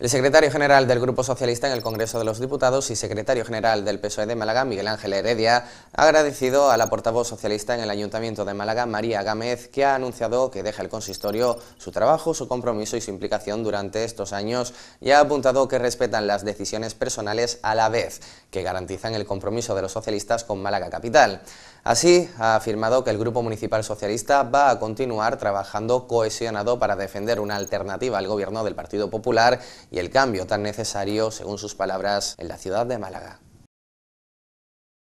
El secretario general del Grupo Socialista en el Congreso de los Diputados y secretario general del PSOE de Málaga, Miguel Ángel Heredia, ha agradecido a la portavoz socialista en el Ayuntamiento de Málaga, María Gámez, que ha anunciado que deja el consistorio su trabajo, su compromiso y su implicación durante estos años y ha apuntado que respetan las decisiones personales a la vez que garantizan el compromiso de los socialistas con Málaga Capital. Así, ha afirmado que el Grupo Municipal Socialista va a continuar trabajando cohesionado para defender una alternativa al gobierno del Partido Popular y el cambio tan necesario, según sus palabras, en la ciudad de Málaga.